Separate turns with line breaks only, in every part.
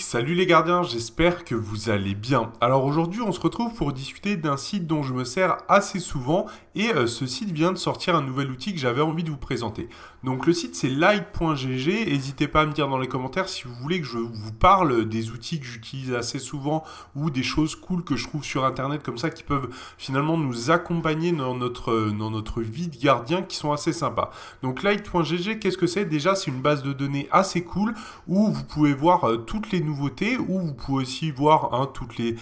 salut les gardiens, j'espère que vous allez bien. Alors aujourd'hui, on se retrouve pour discuter d'un site dont je me sers assez souvent et euh, ce site vient de sortir un nouvel outil que j'avais envie de vous présenter. Donc le site c'est light.gg, n'hésitez pas à me dire dans les commentaires si vous voulez que je vous parle des outils que j'utilise assez souvent ou des choses cool que je trouve sur internet comme ça qui peuvent finalement nous accompagner dans notre, euh, dans notre vie de gardien qui sont assez sympas. Donc light.gg, qu'est-ce que c'est Déjà, c'est une base de données assez cool où vous pouvez voir euh, tout toutes les nouveautés où vous pouvez aussi voir hein, toutes les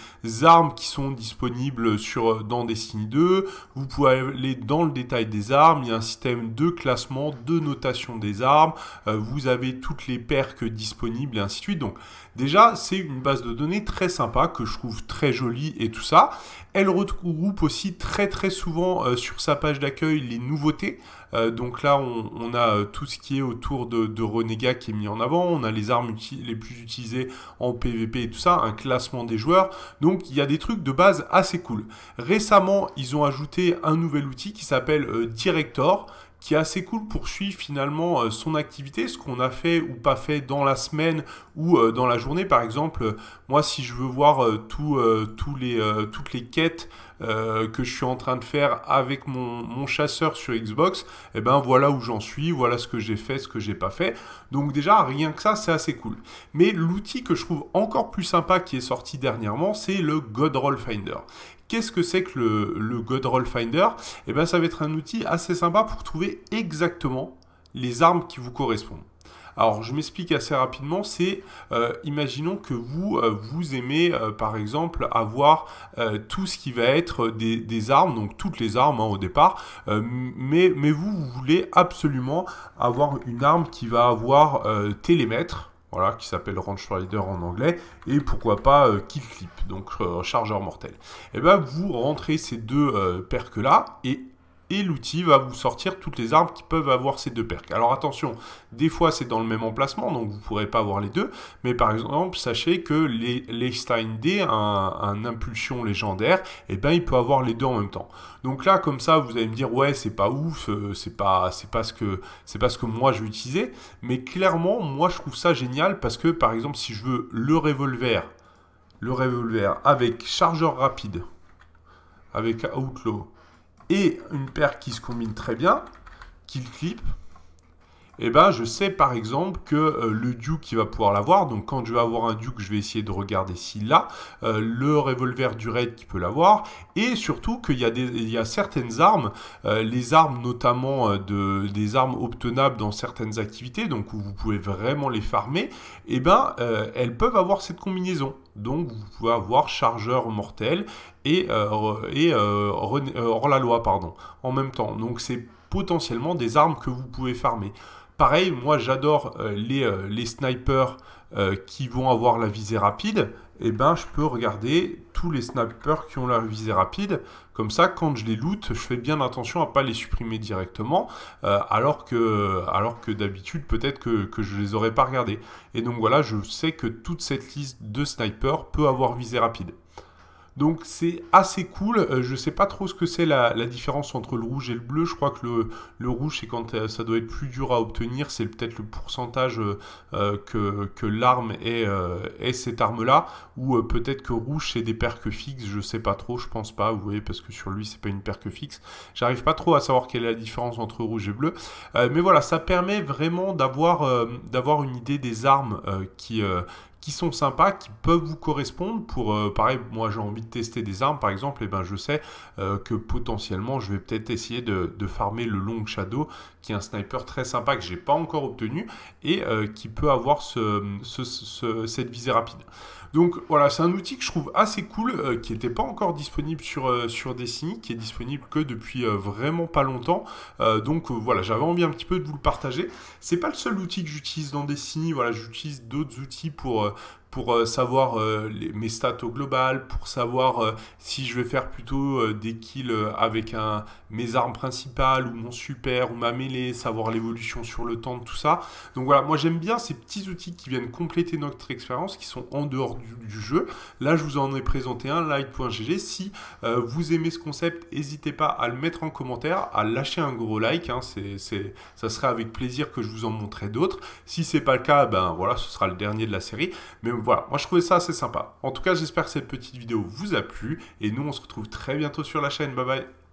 armes qui sont disponibles sur, euh, dans Destiny 2. Vous pouvez aller dans le détail des armes. Il y a un système de classement, de notation des armes. Euh, vous avez toutes les perques disponibles et ainsi de suite. Donc déjà, c'est une base de données très sympa que je trouve très jolie et tout ça. Elle regroupe aussi très très souvent euh, sur sa page d'accueil les nouveautés. donc là, on, a tout ce qui est autour de, de qui est mis en avant. On a les armes les plus utilisées en PVP et tout ça, un classement des joueurs. Donc il y a des trucs de base assez cool. Récemment, ils ont ajouté un nouvel outil qui s'appelle euh, Director qui est assez cool pour suivre finalement euh, son activité, ce qu'on a fait ou pas fait dans la semaine ou euh, dans la journée. Par exemple, moi si je veux voir tous les, toutes les quêtes euh, que je suis en train de faire avec mon, chasseur sur Xbox, et eh ben voilà où j'en suis, voilà ce que j'ai fait, ce que j'ai pas fait. Donc déjà, rien que ça, c'est assez cool. Mais l'outil que je trouve encore plus sympa qui est sorti dernièrement, c'est le God Roll Finder. Qu'est-ce que c'est que le, God Roll Finder Et eh ben ça va être un outil assez sympa pour trouver exactement les armes qui vous correspondent. Alors je m'explique assez rapidement, c'est euh, imaginons que vous, euh, vous aimez euh, par exemple avoir tout ce qui va être des, armes, donc toutes les armes hein, au départ, mais, mais vous, voulez absolument avoir une arme qui va avoir télémètre, voilà, qui s'appelle Rider en anglais, et pourquoi pas Kill Clip, donc chargeur mortel. Et eh bien vous rentrez ces deux percs là, et et l'outil va vous sortir toutes les armes qui peuvent avoir ces deux perks. Alors attention, des fois c'est dans le même emplacement, donc vous ne pourrez pas avoir les deux, mais par exemple, sachez que l'Einstein D, un, impulsion légendaire, et eh ben, il peut avoir les deux en même temps. Donc là, comme ça, vous allez me dire, ouais, c'est pas ouf, euh, c'est pas, pas, ce que, c'est pas ce que moi je vais utiliser, mais clairement, moi je trouve ça génial parce que par exemple, si je veux le revolver, le revolver avec chargeur rapide, avec Outlaw, et une paire qui se combine très bien, qu'il clip eh ben, je sais par exemple que euh, le Duke qui va pouvoir l'avoir. Donc quand je vais avoir un Duke, je vais essayer de regarder s'il l'a. Euh, le revolver du raid qui peut l'avoir. Et surtout qu'il y, a y a certaines armes, euh, les armes notamment des armes obtenables dans certaines activités, donc où vous pouvez vraiment les farmer, eh ben, elles peuvent avoir cette combinaison. Donc vous pouvez avoir chargeur mortel et, et hors la loi pardon, en même temps. Donc c'est potentiellement des armes que vous pouvez farmer. Pareil, moi j'adore euh, euh, les, snipers euh, qui vont avoir la visée rapide. Et eh ben, je peux regarder tous les snipers qui ont la visée rapide. Comme ça, quand je les loot, je fais bien attention à pas les supprimer directement, alors que, alors que d'habitude, peut-être que, je je les aurais pas regardés. Et donc voilà, je sais que toute cette liste de snipers peut avoir visée rapide. Donc c'est assez cool. Euh, je sais pas trop ce que c'est la, différence entre le rouge et le bleu. Je crois que le, rouge c'est quand euh, ça doit être plus dur à obtenir. C'est peut-être le pourcentage euh, que, que l'arme est, est, cette arme-là. Ou peut-être que rouge c'est des perques fixes. Je sais pas trop. Je pense pas. Vous voyez parce que sur lui c'est pas une perque fixe. J'arrive pas trop à savoir quelle est la différence entre rouge et bleu. mais voilà, ça permet vraiment d'avoir d'avoir une idée des armes qui qui sont sympas, qui peuvent vous correspondre. Pour euh, pareil, moi j'ai envie de tester des armes par exemple, et eh ben je sais euh, que potentiellement je vais peut-être essayer de, farmer le Long Shadow, qui est un sniper très sympa que j'ai pas encore obtenu et euh, qui peut avoir ce, ce, ce, cette visée rapide. Donc voilà, c'est un outil que je trouve assez cool, euh, qui n'était pas encore disponible euh, sur, Destiny, qui est disponible que depuis euh, vraiment pas longtemps. donc voilà, j'avais envie un petit peu de vous le partager. C'est pas le seul outil que j'utilise dans Destiny, voilà, j'utilise d'autres outils pour, pour euh, savoir euh, mes stats au global, pour savoir euh, si je vais faire plutôt des kills avec un, mes armes principales ou mon super ou ma mêlée, savoir l'évolution sur le temps, de tout ça. Donc voilà, moi j'aime bien ces petits outils qui viennent compléter notre expérience, qui sont en dehors du, jeu. Là, je vous en ai présenté un, like.gg. Si vous aimez ce concept, n'hésitez pas à le mettre en commentaire, à lâcher un gros like. Hein, c'est, ça serait avec plaisir que je vous en montrerai d'autres. Si c'est pas le cas, ben voilà, ce sera le dernier de la série voilà, moi je trouvais ça assez sympa. En tout cas, j'espère que cette petite vidéo vous a plu. Et nous, on se retrouve très bientôt sur la chaîne. Bye bye.